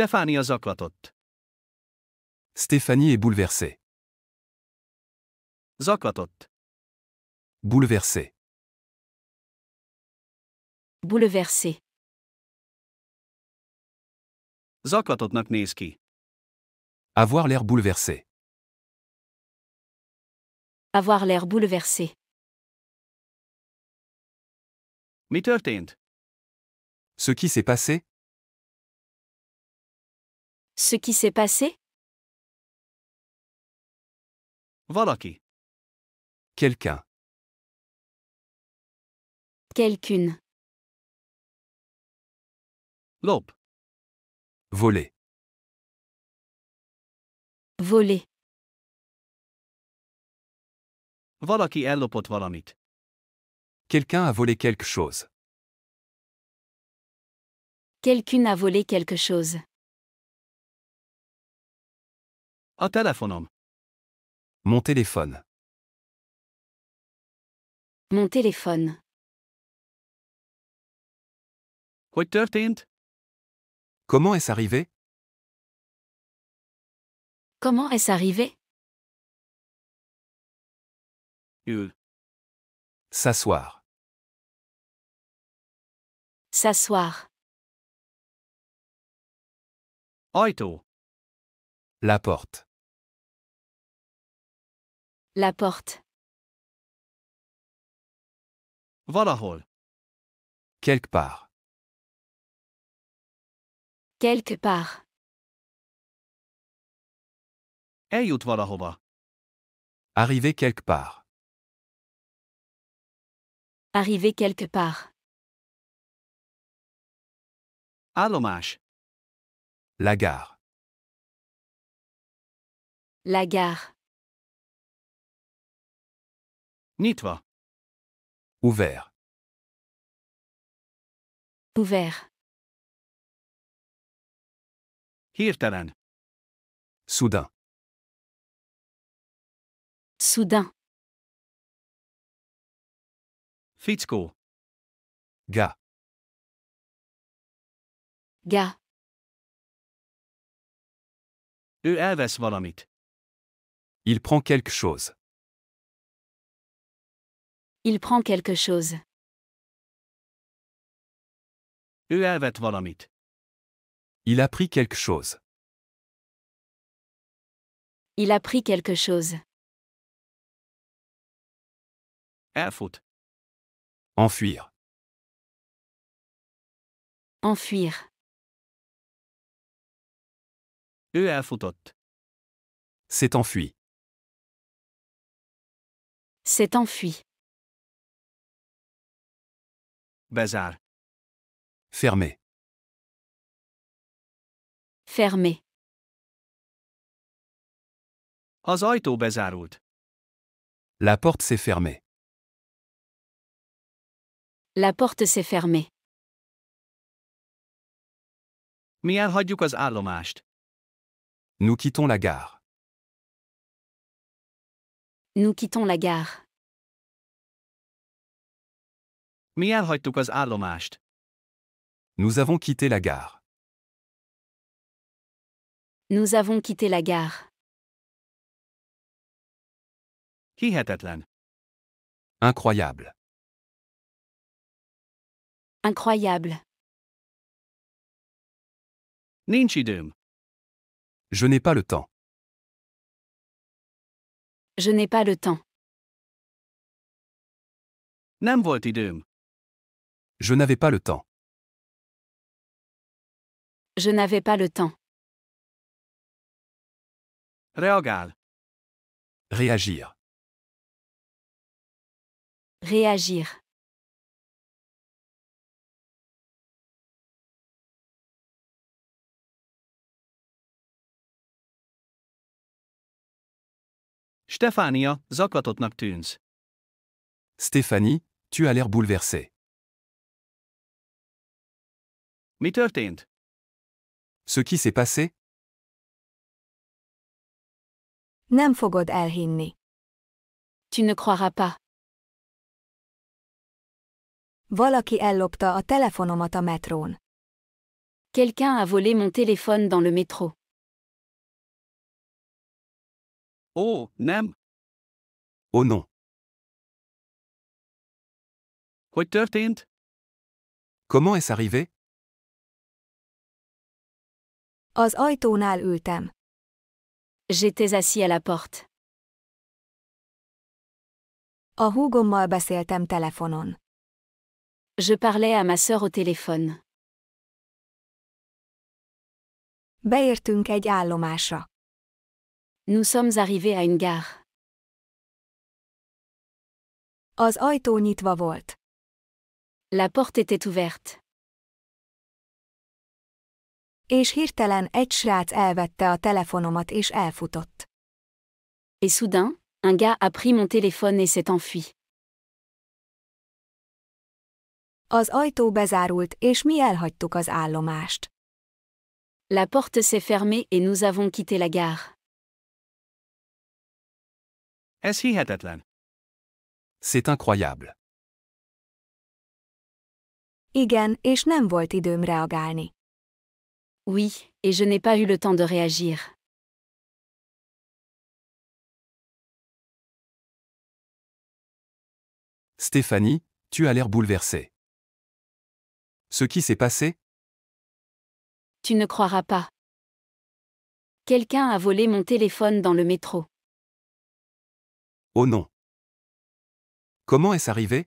a zaklatott. Stéphanie est bouleversée. Zaklatott. Bouleversée. Bouleversée. Zaklatottnak néz Avoir l'air bouleversé. Avoir l'air bouleversé. Mi történt? Ce qui s'est passé ce qui s'est passé Valaki. Quelqu'un. Quelqu'une. Lop Voler. Voler. Valaki valamit. Quelqu'un a volé quelque chose. Quelqu'une a volé quelque chose. A téléphone. Mon téléphone. Mon téléphone. Hogy történt? Comment est-ce arrivé Comment est-ce arrivé Ül. S'asseoir. S'asseoir. La porte. La porte. Valahol. Quelque part. Quelque part. Eljut valahova. Arriver quelque part. Arriver quelque part. Allomage. La gare. La gare. Nyitva. Ouvert. Ouvert. Hirtelen. Soudain. Soudain. Fitzko. Ga. Ga. Ő elvesz valamit. Il prend quelque chose. Il prend quelque chose. Il a pris quelque chose. Il a pris quelque chose. Enfuir. Enfuir. Ő elfutott. S'est enfui s'est enfui. Bazar. Fermé. Fermé. Az ajtó bezárult. La porte s'est fermée. La porte s'est fermée. Mi elhagyjuk az állomást. Nous quittons la gare. Nous quittons la gare. Nous avons quitté la gare. Nous avons quitté la gare. Hihetetlen. Incroyable. Incroyable. Je n'ai pas le temps. Je n'ai pas le temps. Nem Je n'avais pas le temps. Je n'avais pas le temps. Réagir. Réagir. Stefania, zaklatottnak tűnsz. Stefanie, tu as l'air bouleversée. Mi történt? Ce qui s'est passé? Nem fogod elhinni. Tu ne croiras pas. Valaki ellopta a telefonomat a metrón. Quelqu'un a volé mon téléphone dans le métro. Ó, nem. Ó, oh, non. Hogy történt? Comment est arrivé? Az ajtónál ültem. J'étais assis à la porte. A húgommal beszéltem telefonon. Je parlais à ma sœur au téléphone. Beértünk egy állomásra. Nous sommes arrivés à une gare. Az ajtó nyitva volt. La porte était ouverte. És hirtelen egy srác elvette a telefonomat és elfutott. Et soudain, un gars a pris mon téléphone et s'est enfui. Az ajtó bezárult, és mi elhagytuk az állomást. La porte s'est fermée et nous avons quitté la gare. C'est incroyable. Oui, et je n'ai pas eu le temps de réagir. Stéphanie, tu as l'air bouleversée. Ce qui s'est passé Tu ne croiras pas. Quelqu'un a volé mon téléphone dans le métro. Oh non. Comment est-ce arrivé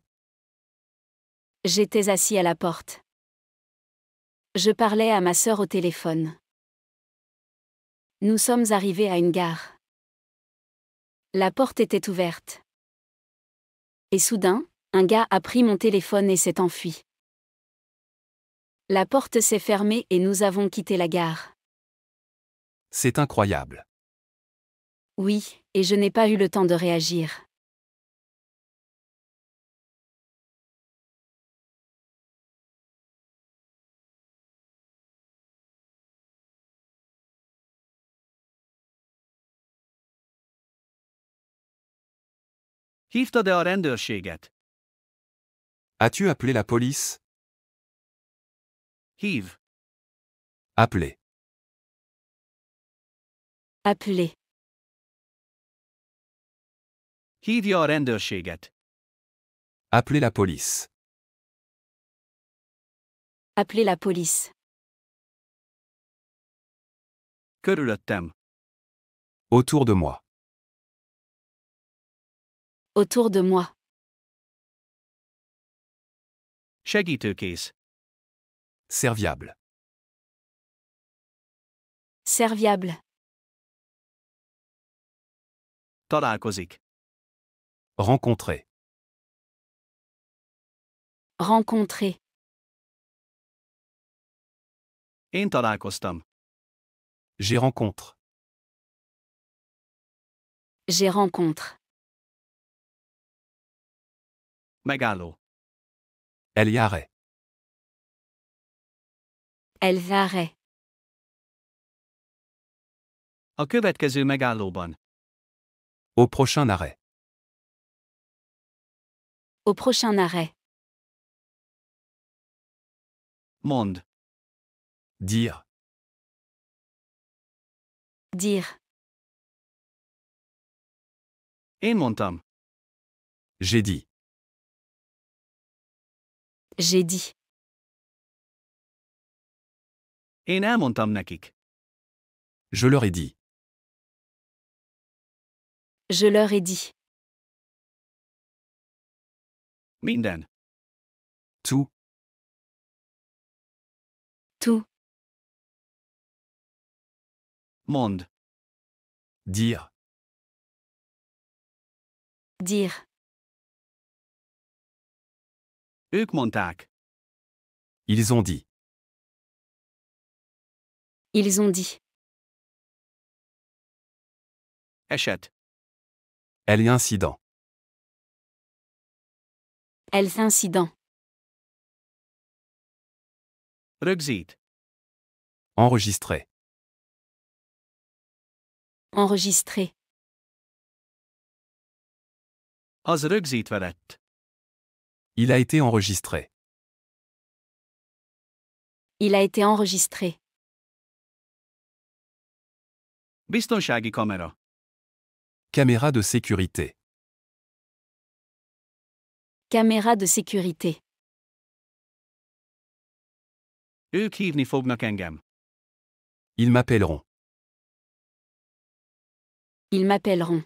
J'étais assis à la porte. Je parlais à ma sœur au téléphone. Nous sommes arrivés à une gare. La porte était ouverte. Et soudain, un gars a pris mon téléphone et s'est enfui. La porte s'est fermée et nous avons quitté la gare. C'est incroyable. Oui, et je n'ai pas eu le temps de réagir. As-tu appelé la police? Hív. Appeler. Appeler. Hívja a rendőrséget. Appelez la police. Appelez la police. Körülöttem. Autour de moi. Autour de moi. Segítőkész. Serviable. Serviable. Találkozik. Rencontrer. Rencontrer. Én találkoztam. J'ai rencontre. J'ai rencontre. Megálló. Elle y arrête. Elle arrête. Au prochain arrêt au prochain arrêt. Monde. Dire. Dire. temps. J'ai dit. J'ai dit. Je leur ai dit. Je leur ai dit. Mean then. Tout. Tout. Monde. Dire. Dire. Augmentaak. Ils ont dit. Ils ont dit. Achète. Elle est incident. Els incident. Rugziet. Enregistré. Enregistrer. Az rögzítve Il a été enregistré. Il a été enregistré. Biztonsági kamera. Caméra de sécurité. Caméra de sécurité. Ils m'appelleront. Ils m'appelleront.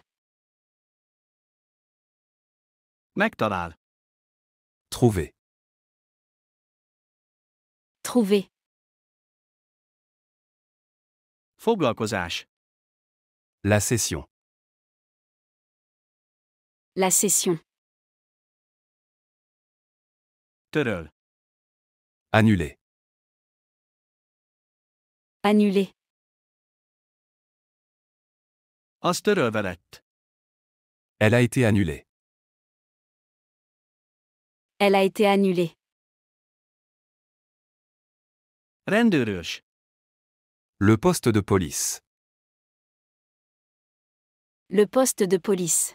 McDonald. Trouver. Trouver. Foglalkozás. La session. La session annulé Annulé. Annuler. Elle a été annulée. Elle a été annulée. Rendőrös. Le poste de police. Le poste de police.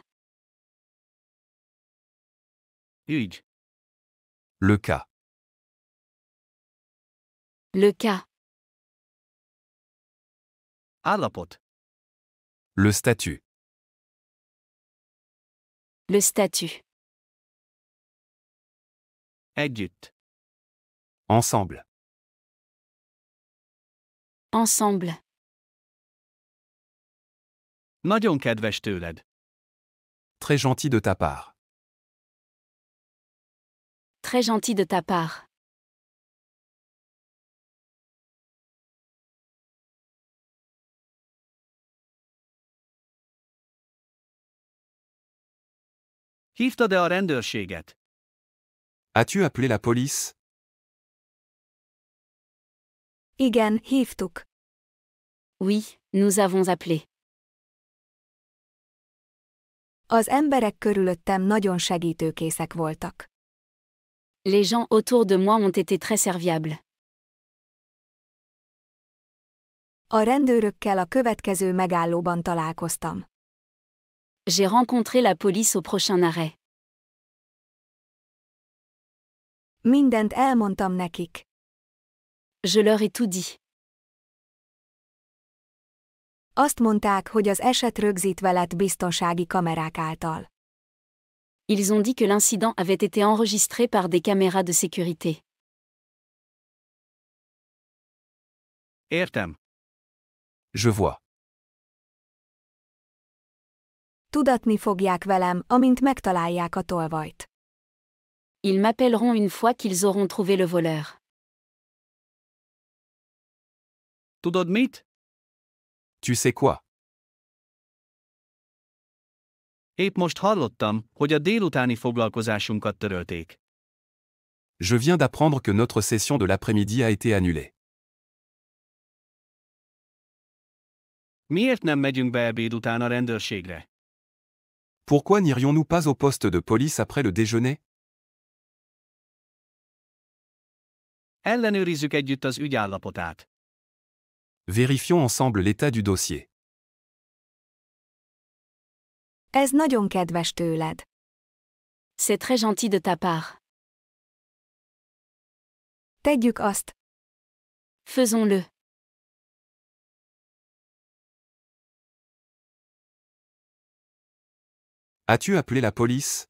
Le cas. Le cas. Le statut. Le statut. Edut. Ensemble. Ensemble. Nagyon kedves Très gentil de ta part très gentil de ta part. hívtad a rendőrséget? As-tu appelé la police? Igen, hívtuk. Oui, nous avons appelé. Az emberek körülöttem nagyon segítőkészek voltak les gens autour de moi ont été très serviables. A rendőrökkel a következő megállóban találkoztam. J'ai rencontré la police au prochain arrêt. Mindent elmondtam nekik. Je leur ai tout dit. Azt mondták, hogy az eset rögzítve lett biztonsági kamerák által ils ont dit que l'incident avait été enregistré par des caméras de sécurité. Je vois. Tudatni a Ils m'appelleront une fois qu'ils auront trouvé le voleur. Tu sais quoi? Je viens d'apprendre que notre session de l'après-midi a été annulée. Pourquoi n'irions-nous pas au poste de police après le déjeuner Ellenőrizzük együtt az Vérifions ensemble l'état du dossier. C'est très gentil de ta part. Faisons-le. As-tu appelé la police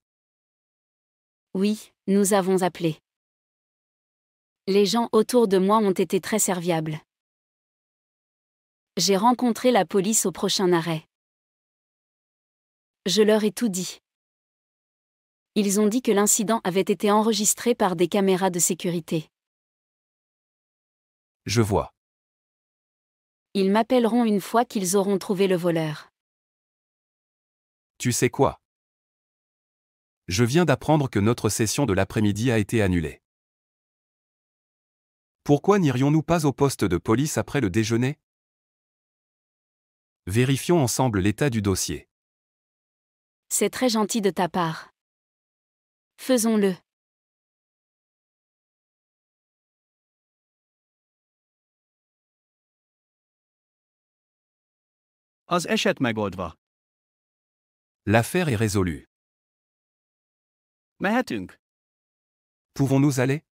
Oui, nous avons appelé. Les gens autour de moi ont été très serviables. J'ai rencontré la police au prochain arrêt. Je leur ai tout dit. Ils ont dit que l'incident avait été enregistré par des caméras de sécurité. Je vois. Ils m'appelleront une fois qu'ils auront trouvé le voleur. Tu sais quoi Je viens d'apprendre que notre session de l'après-midi a été annulée. Pourquoi n'irions-nous pas au poste de police après le déjeuner Vérifions ensemble l'état du dossier. C'est très gentil de ta part. Faisons-le. L'affaire est résolue. Pouvons-nous aller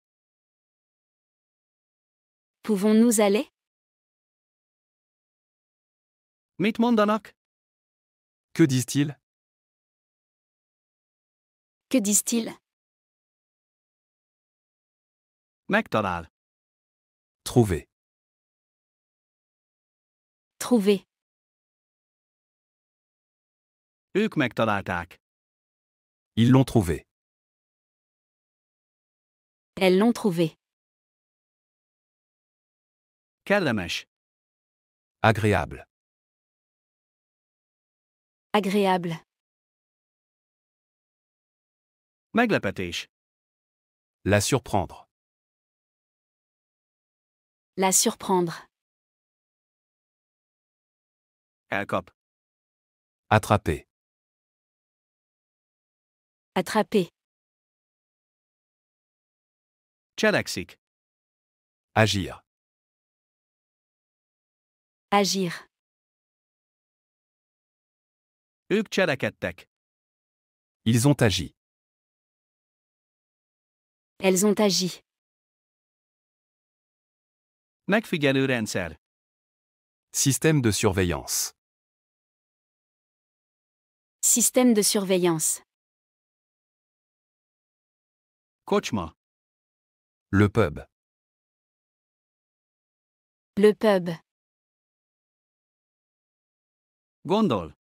Pouvons-nous aller Mit mondanak? Que disent-ils que disent-ils Megtalál. Trouver. Trouver. Ők megtalálták. Ils l'ont trouvé. Elles l'ont trouvé. Kellemes. Agréable. Agréable. Meglepetés. La surprendre. La surprendre. Elkop. Attraper. Attraper. Tchadaksik. Agir. Agir. Ils ont agi. Elles ont agi. Système de surveillance. Système de surveillance. Kocsma. Le pub. Le pub. Gondol.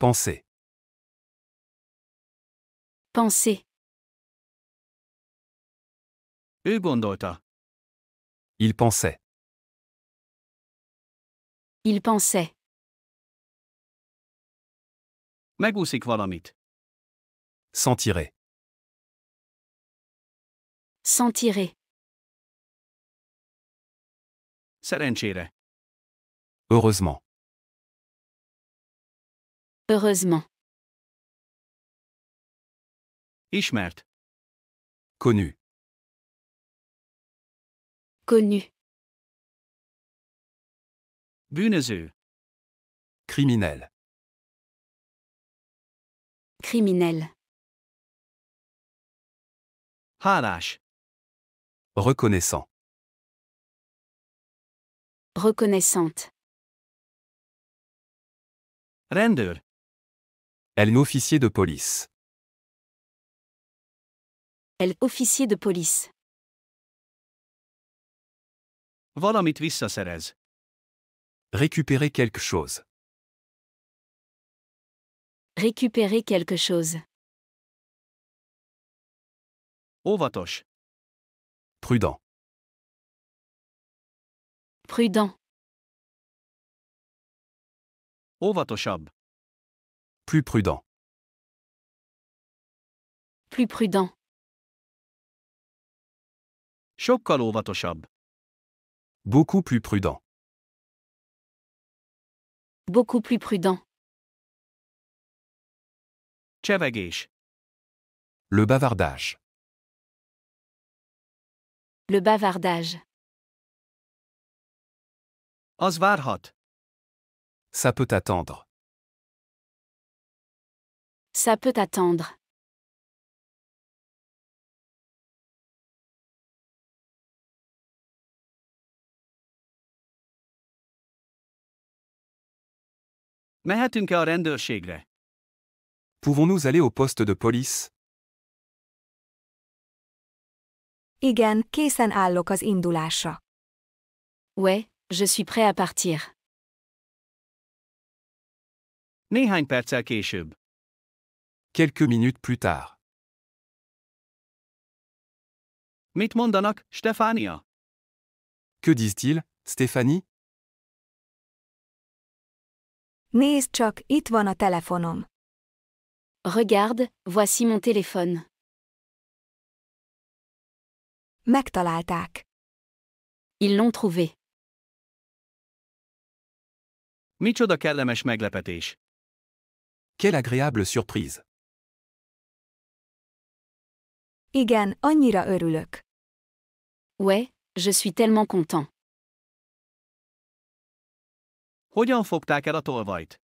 Penser. Penser. Il pensait. Il pensait. Megúszik valamit. S'en tirer. S'en tirer. Heureusement. Heureusement. Ismert. Connu connu. Bunezu. Criminel. Criminel. Harash. Reconnaissant. Reconnaissante. Render. Elle est officier de police. Elle officier de police. Valamit visszaszerez. Récupérer quelque chose. Récupérer quelque chose. Óvatos. Prudent. Prudent. Óvatosabb. Plus prudent. Plus prudent. Sokkal Beaucoup plus prudent. Beaucoup plus prudent. Chevagish Le bavardage. Le bavardage. Osvarhot. Ça peut attendre. Ça peut attendre. mehetünk-e a rendőrségre? Pouvons-nous aller au poste de police? Igen, készen állok az indulásra. Ouais, je suis prêt à partir. Néhány perccel később. Quelques minutes plus tard. Mit mondanak, Stefania? Que disent-ils, Stéphanie? Nézd csak, itt van a telefonom. Regarde, voici mon téléphone. Megtalálták. Ils l'ont trouvé. Micsoda kellemes meglepetés. Quelle agréable surprise. Igen, annyira örülök. Ouais, je suis tellement content. Hogyan fogták el a tolvajt?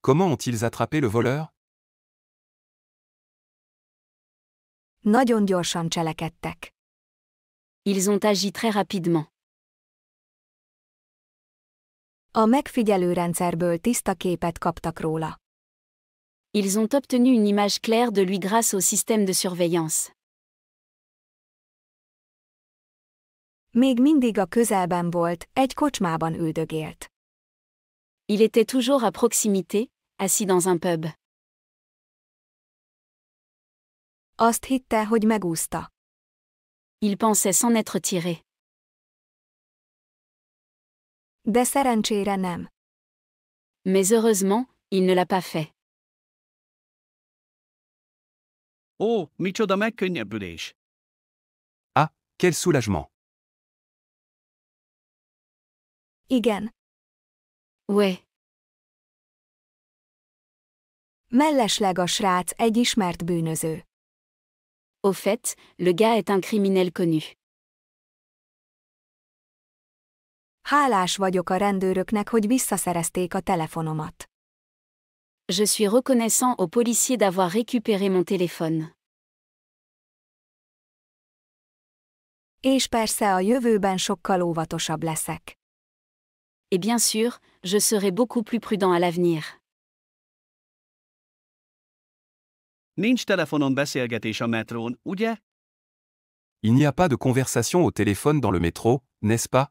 Comment ont-ils attrapé le voleur? Nagyon gyorsan cselekedtek. Ils ont agi très rapidement. A megfigyelő rendszerből tiszta képet kaptak róla. Ils ont obtenu une image claire de lui grâce au système de surveillance. Még mindig a közelben volt, egy kocsmában üldögélt. Il était toujours à proximité, assis dans un pub. Il pensait s'en être tiré. Mais heureusement, il ne l'a pas fait. Oh, Ah, quel soulagement. Ué. Mellesleg a srác egy ismert bűnöző. Au fait, le gars est un criminel connu. Hálás vagyok a rendőröknek, hogy visszaszerezték a telefonomat. Je suis reconnaissant aux policiers d'avoir récupéré mon téléphone. És persze a jövőben sokkal óvatosabb leszek. Et bien sûr, je serai beaucoup plus prudent à l'avenir. Il n'y a pas de conversation au téléphone dans le métro, n'est-ce pas?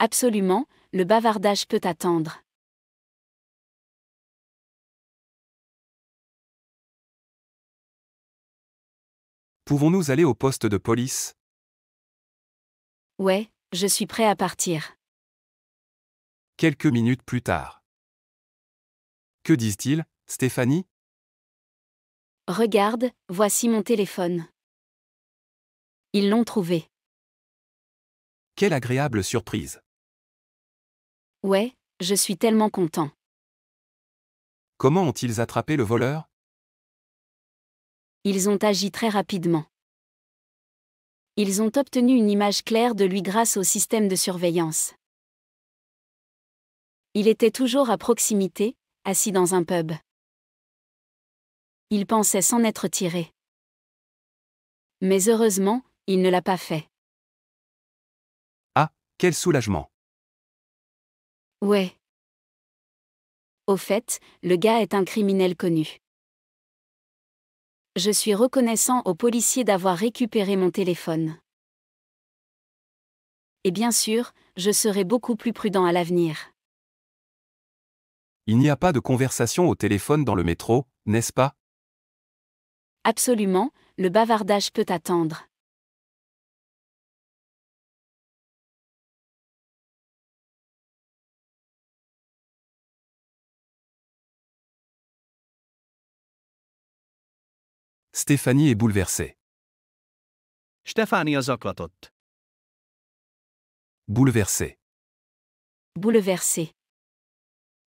Absolument, le bavardage peut attendre. Pouvons-nous aller au poste de police Ouais, je suis prêt à partir. Quelques minutes plus tard. Que disent-ils, Stéphanie Regarde, voici mon téléphone. Ils l'ont trouvé. Quelle agréable surprise. Ouais, je suis tellement content. Comment ont-ils attrapé le voleur ils ont agi très rapidement. Ils ont obtenu une image claire de lui grâce au système de surveillance. Il était toujours à proximité, assis dans un pub. Il pensait s'en être tiré. Mais heureusement, il ne l'a pas fait. Ah, quel soulagement. Ouais. Au fait, le gars est un criminel connu. Je suis reconnaissant aux policiers d'avoir récupéré mon téléphone. Et bien sûr, je serai beaucoup plus prudent à l'avenir. Il n'y a pas de conversation au téléphone dans le métro, n'est-ce pas Absolument, le bavardage peut attendre. Stéphanie est bouleversée. a zaklatott. Bouleversée. Bouleversée.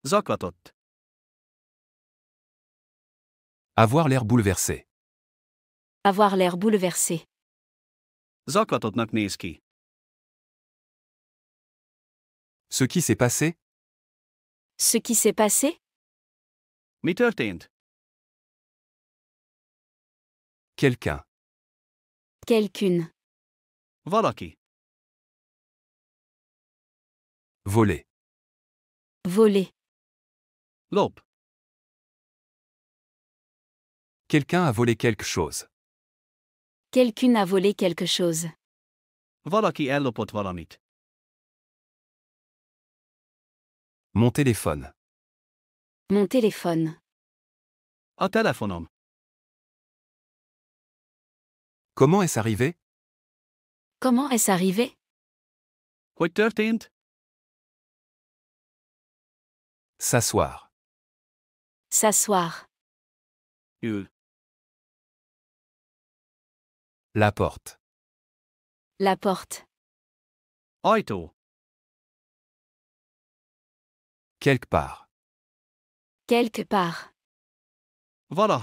Zaklatott. Avoir l'air bouleversé. Avoir l'air bouleversé. Zaklatottnak néz Ce qui s'est passé? Ce qui s'est passé? Mi Quelqu'un. Quelqu'une. qui, Voler. Voler. Lop. Quelqu'un a volé quelque chose. Quelqu'une a volé quelque chose. Valaki lopot valamit. Mon téléphone. Mon téléphone. A téléphone. Comment est-ce arrivé Comment est-ce arrivé S'asseoir. S'asseoir. La porte. La porte. Quelque part. Quelque part. voilà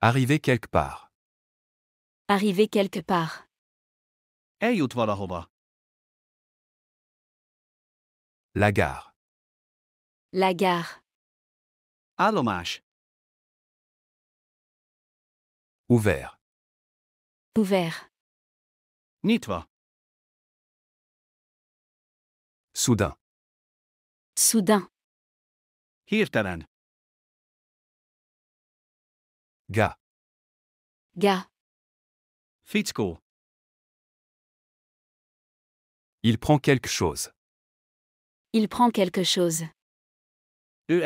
Arriver quelque part. Arriver quelque part. Eljut valahova. La gare. La gare. Állomás. Ouvert. Ouvert. toi. Soudain. Soudain. Ga. Ga. Fitzko. Il prend quelque chose. Il prend quelque chose. Il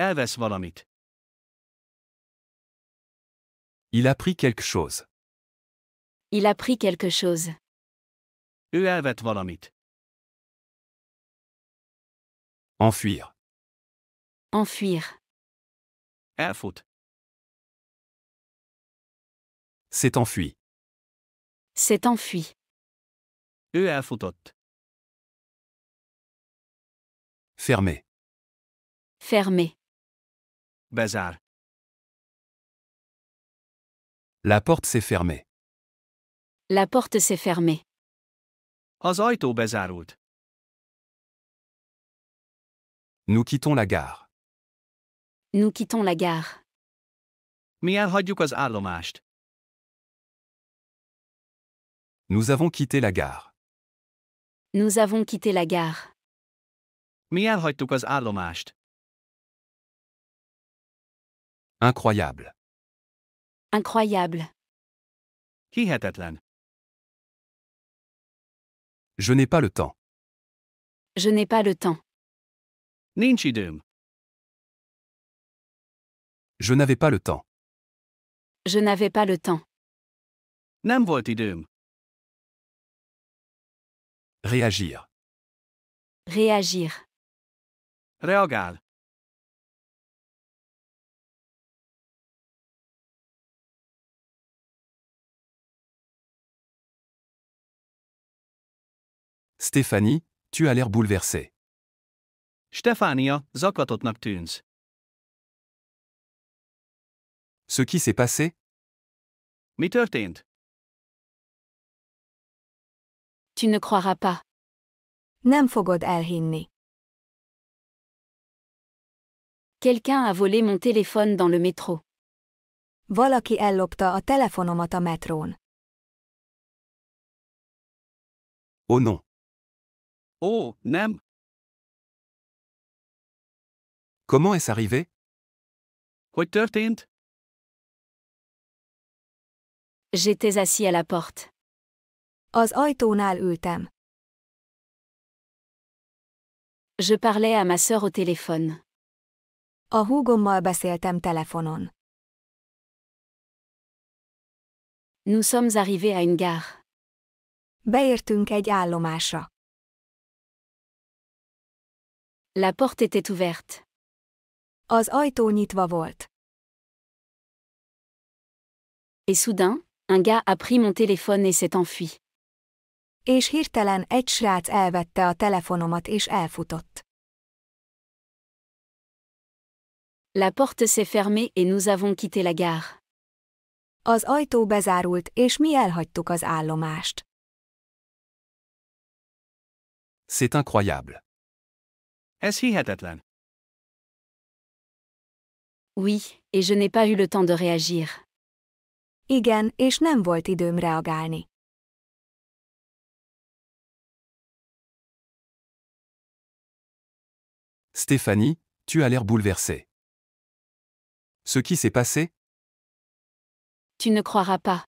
a pris quelque chose. Il a pris quelque chose. Enfuir. Enfuir. S'est enfui. S'est enfui. Fermé. Fermé. Bazar. La porte s'est fermée. La porte s'est fermée. Az ajtó Nous quittons la gare. Nous quittons la gare. Mi elhagyjuk az állomást. Nous avons quitté la gare. Nous avons quitté la gare. Incroyable. Incroyable. Je n'ai pas le temps. Je n'ai pas le temps. Je n'avais pas le temps. Je n'avais pas le temps. Réagir. Réagir. Réagir. Stéphanie, tu as l'air bouleversée. stéphanie zocotot tűnsz. Ce qui s'est passé? Mi Tu ne croiras pas. Nem fogod elhinni. Quelqu'un a volé mon téléphone dans le métro. Valaki ellopta a telefonomat a metrón. Oh non. Oh, nem. Comment est-ce arrivé? Hogy történt? J'étais assis à la porte. Je parlais à ma sœur au téléphone. Nous sommes arrivés à une gare. Beértünk egy állomásra. La porte était ouverte. Az ajtó nyitva volt. Et soudain, un gars a pris mon téléphone et s'est enfui. és hirtelen egy srác elvette a telefonomat és elfutott. La porte s'est fermée et nous avons quitté la gare. Az ajtó bezárult, és mi elhagytuk az állomást. C'est incroyable. Ez hihetetlen. Oui, et je n'ai pas eu le temps de réagir. Igen, és nem volt időm reagálni. Stéphanie, tu as l'air bouleversée. Ce qui s'est passé Tu ne croiras pas.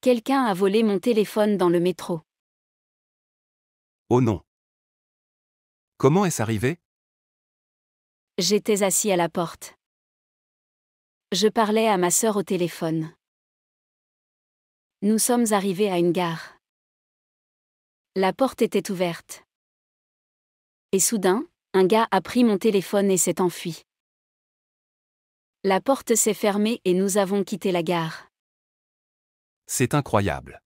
Quelqu'un a volé mon téléphone dans le métro. Oh non. Comment est-ce arrivé J'étais assis à la porte. Je parlais à ma sœur au téléphone. Nous sommes arrivés à une gare. La porte était ouverte. Et soudain, un gars a pris mon téléphone et s'est enfui. La porte s'est fermée et nous avons quitté la gare. C'est incroyable.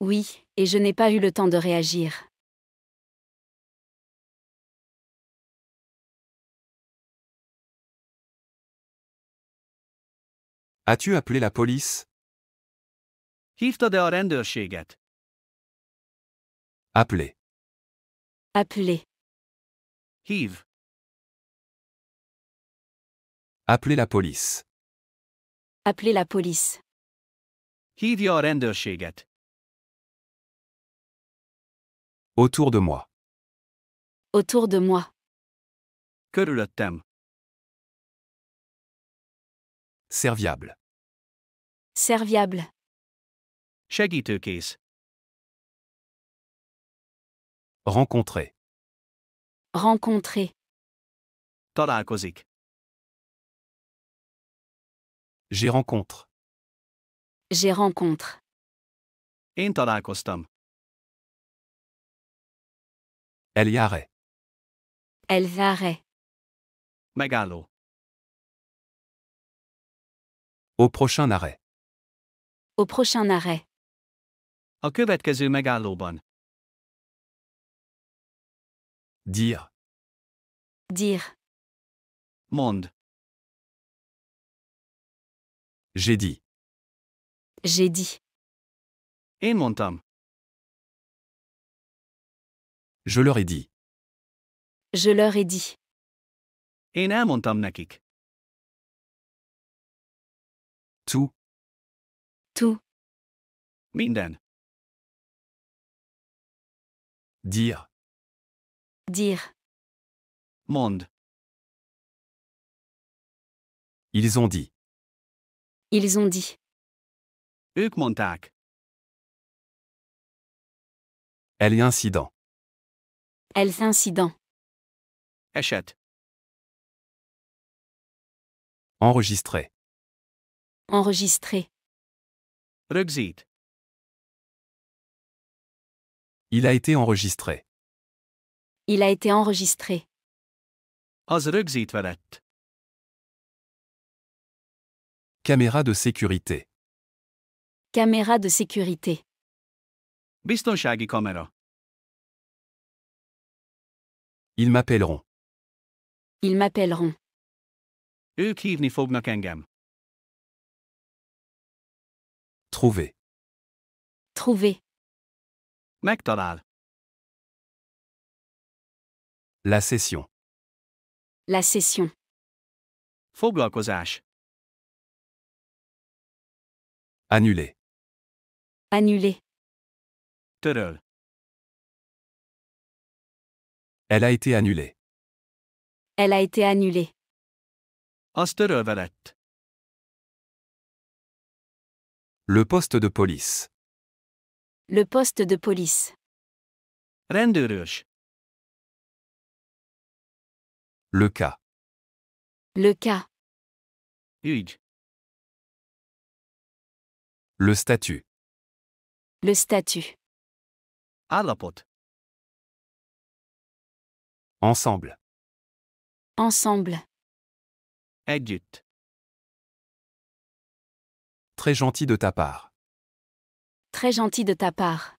Oui, et je n'ai pas eu le temps de réagir. As-tu appelé la police Appelé. Appelez. Heave. Appelez la police. Appelez la police. your a rendőrséget. Autour de moi. Autour de moi. Körülöttem. Serviable. Serviable. Segítőkész. Rencontrer. Rencontrer. Találkozik. J'ai rencontre. J'ai rencontre. Én találkoztam. Elle arrête. Elle járé. Megálló. Au prochain arrêt. Au prochain arrêt. A következő megállóban. Dire. Dire. Monde. J'ai dit. J'ai dit. Et mon temps. Je leur ai dit. Je leur ai dit. Et mon nakik. Tout. Tout. Minden. Dire. Dire. Monde. Ils ont dit. Ils ont dit. Augmentak. Elle est incident. Elle est incident. Achète. Enregistré. enregistré Il a été enregistré. Il a été enregistré. Az Caméra de sécurité. Caméra de sécurité. kamera. Ils m'appelleront. Ils m'appelleront. Trouver. Trouver. Megtalál. La session. La session. Foglalkozás. Annuler. Annuler. Töröl. Elle a été annulée. Elle a été annulée. Az Le poste de police. Le poste de police. Rendőrös. Le cas. Le cas. Le statut. Le statut. porte, Ensemble. Ensemble. Très gentil de ta part. Très gentil de ta part.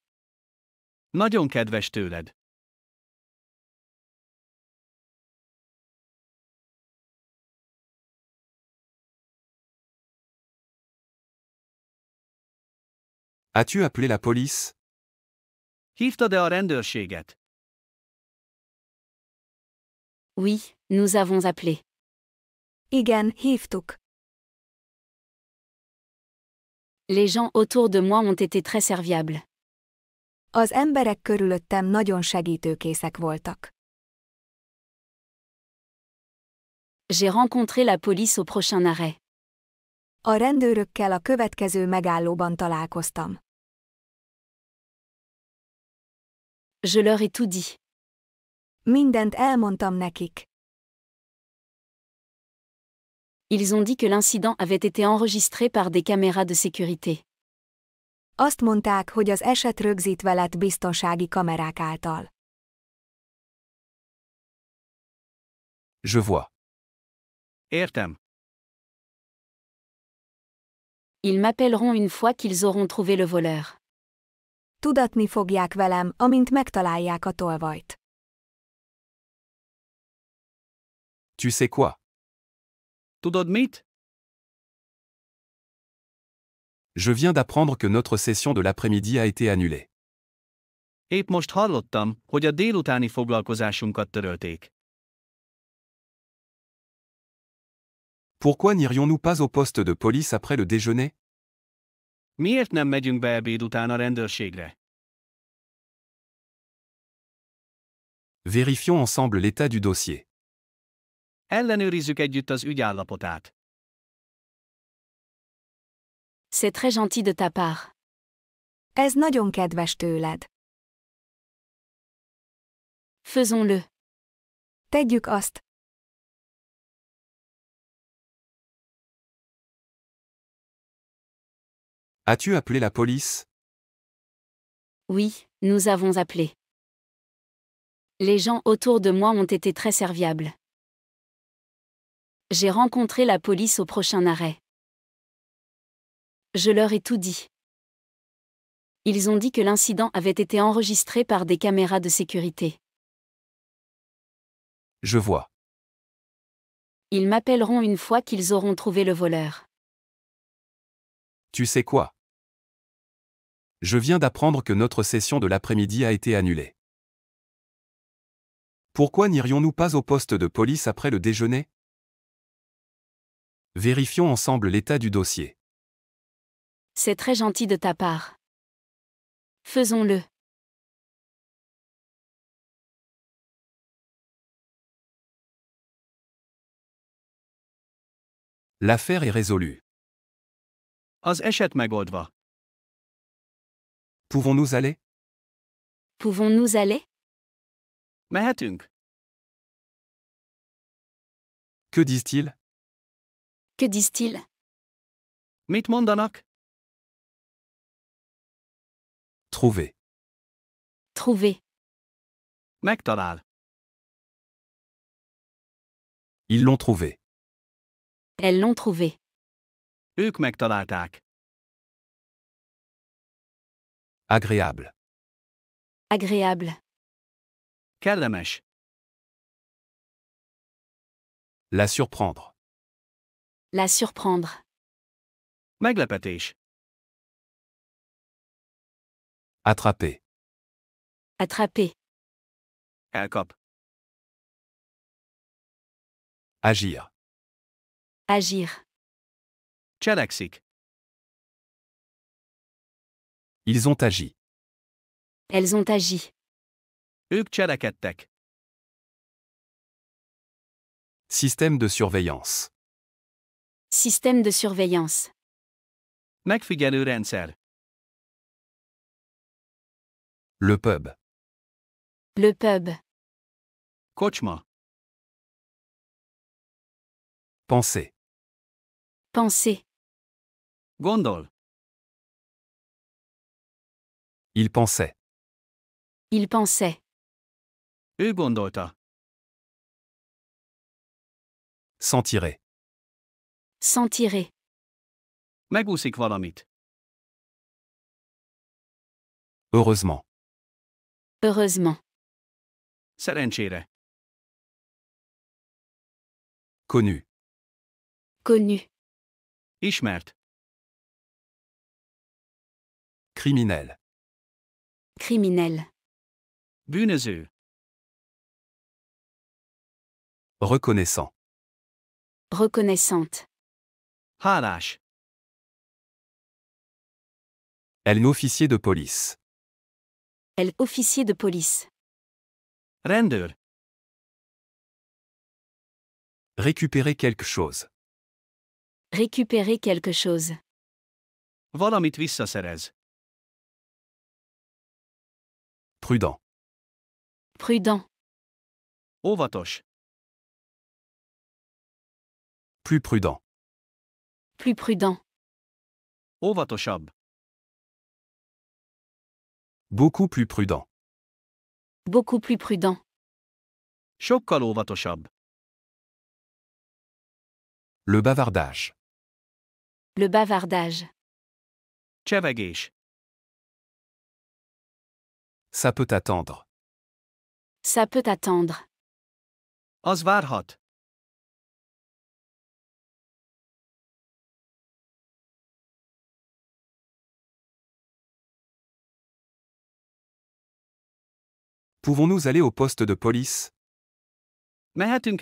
As-tu appelé la police? Hívtad-e a rendőrséget? Oui, nous avons appelé. Igen, hívtuk. Les gens autour de moi ont été très serviables. Az emberek körülöttem nagyon segítőkészek voltak. J'ai rencontré la police au prochain arrêt. A rendőrökkel a következő megállóban találkoztam. Je leur ai tout dit. Mindent nekik. Ils ont dit que l'incident avait été enregistré par des caméras de sécurité. hogy az eset rögzítve lett biztonsági kamerák által. Je vois. Értem. Ils m'appelleront une fois qu'ils auront trouvé le voleur. Tudatni fogják velem, amint megtalálják a tolvajt. Tu sais quoi? Tudod mit? Je viens d'apprendre que notre session de l'après-midi a été annulée. Épp most hallottam, hogy a délutáni foglalkozásunkat törölték. Pourquoi n'irions-nous pas au poste de police après le déjeuner? Miért nem megyünk be ebéd után a rendőrségre? Vérifions ensemble l'état du dossier. Ellenőrizzük együtt az ügy állapotát. C'est très gentil de ta part. Ez nagyon kedves tőled. Faisons-le. Tegyük azt. As-tu appelé la police Oui, nous avons appelé. Les gens autour de moi ont été très serviables. J'ai rencontré la police au prochain arrêt. Je leur ai tout dit. Ils ont dit que l'incident avait été enregistré par des caméras de sécurité. Je vois. Ils m'appelleront une fois qu'ils auront trouvé le voleur. Tu sais quoi je viens d'apprendre que notre session de l'après-midi a été annulée. Pourquoi n'irions-nous pas au poste de police après le déjeuner Vérifions ensemble l'état du dossier. C'est très gentil de ta part. Faisons-le. L'affaire est résolue. Az Pouvons-nous aller Pouvons-nous aller Mehetünk. Que disent-ils Que disent-ils Mit Trouver. Trouver. Megtalál. Ils l'ont trouvé. Elles l'ont trouvé. Ők Agréable. Agréable. Kalamesh. La surprendre. La surprendre. Meglepetés. Attraper. Attraper. akop, Agir. Agir. Chalaxique. Ils ont agi. Elles ont agi. Système de surveillance. Système de surveillance. Megfigyelő Le pub. Le pub. Kocsma. Penser. Penser. Gondol. Il pensait. Il pensait. S'en tirer. S'en tirer. Heureusement. Heureusement. Szerencsére. Connu. Connu. Ismert. Criminel. Criminel. Bühnesü. Reconnaissant. Reconnaissante. harash Elle officier de police. Elle officier de police. Render. Récupérer quelque chose. Récupérer quelque chose. Valamit visszaszerez. prudent. Prudent. vatoche. Plus prudent. Plus prudent. Óvatosabb. Beaucoup plus prudent. Beaucoup plus prudent. Sokkal óvatosabb. Le bavardage. Le bavardage. Csevegés. Ça peut attendre. Ça peut attendre. Az várhat. Pouvons-nous aller au poste de police mehetünk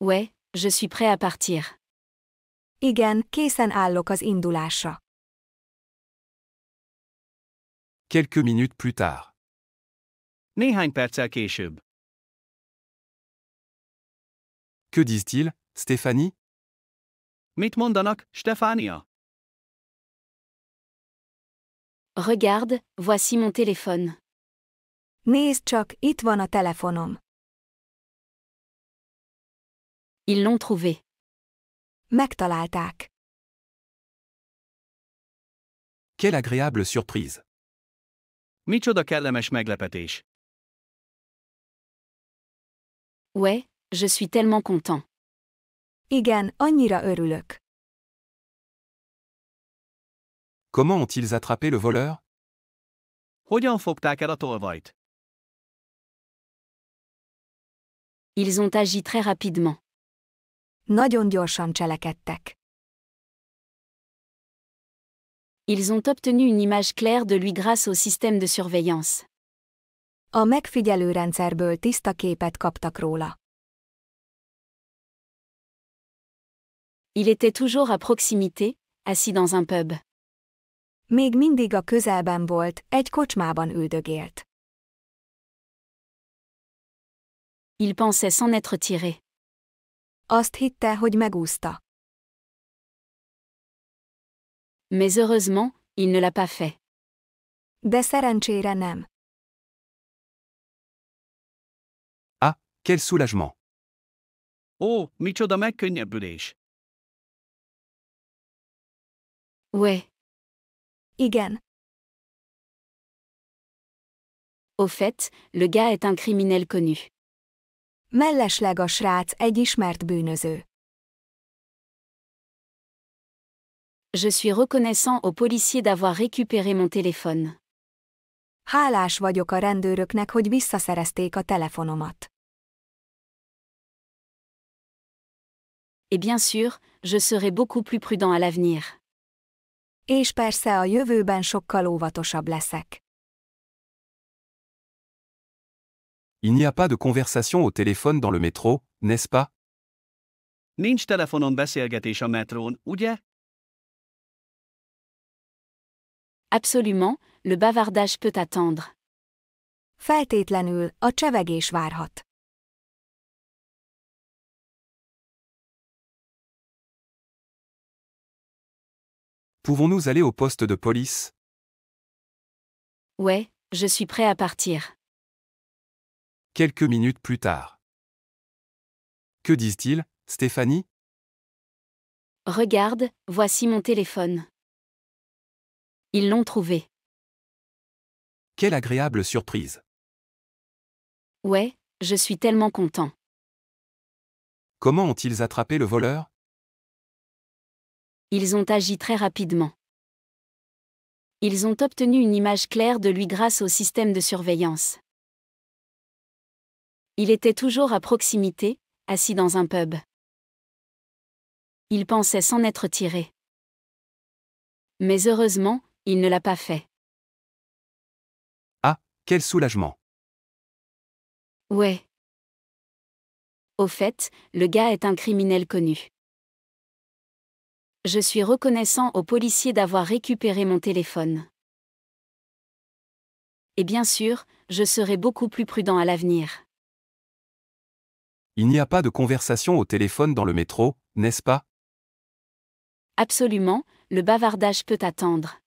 Ouais, je suis prêt à partir. Igen, készen állok az indulásra quelques minutes plus tard. Que disent-ils, Stéphanie Mit mondanak, Regarde, voici mon téléphone. Ils l'ont trouvé. Megtalálták. Quelle agréable surprise Micsoda kellemes meglepetés. Ouais, je suis tellement content. Igen, annyira örülök. Comment ont-ils attrapé le voleur Hogyan fogták el a tolvajt? Ils ont agi très rapidement. Nagyon gyorsan cselekedtek ils ont obtenu une image claire de lui grâce au système de surveillance. A megfigyelőrendszerből tiszta képet kaptak róla. Il était toujours à proximité, assis dans un pub. Még mindig a közelben volt, egy kocsmában üldögélt. Il pensait s'en être tiré. Azt hitte, hogy megúszta. Mais heureusement, il ne l'a pas fait. De szerencsére Ah, quel soulagement. Oh, micsoda megkönnyebbülés. Oui. Igen. Au fait, le gars est un criminel connu. Mal a srác egy ismert bűnöző. je suis reconnaissant aux policiers d'avoir récupéré mon téléphone. Hálás vagyok a rendőröknek, hogy visszaszerezték a telefonomat. Et bien sûr, je serai beaucoup plus prudent à l'avenir. És persze a jövőben sokkal óvatosabb leszek. Il n'y a pas de conversation au téléphone dans le métro, n'est-ce pas? Nincs telefonon beszélgetés a metrón, ugye? Absolument, le bavardage peut attendre. Pouvons-nous aller au poste de police Ouais, je suis prêt à partir. Quelques minutes plus tard. Que disent-ils, Stéphanie Regarde, voici mon téléphone. Ils l'ont trouvé. Quelle agréable surprise. Ouais, je suis tellement content. Comment ont-ils attrapé le voleur Ils ont agi très rapidement. Ils ont obtenu une image claire de lui grâce au système de surveillance. Il était toujours à proximité, assis dans un pub. Il pensait s'en être tiré. Mais heureusement, il ne l'a pas fait. Ah, quel soulagement. Ouais. Au fait, le gars est un criminel connu. Je suis reconnaissant au policier d'avoir récupéré mon téléphone. Et bien sûr, je serai beaucoup plus prudent à l'avenir. Il n'y a pas de conversation au téléphone dans le métro, n'est-ce pas Absolument, le bavardage peut attendre.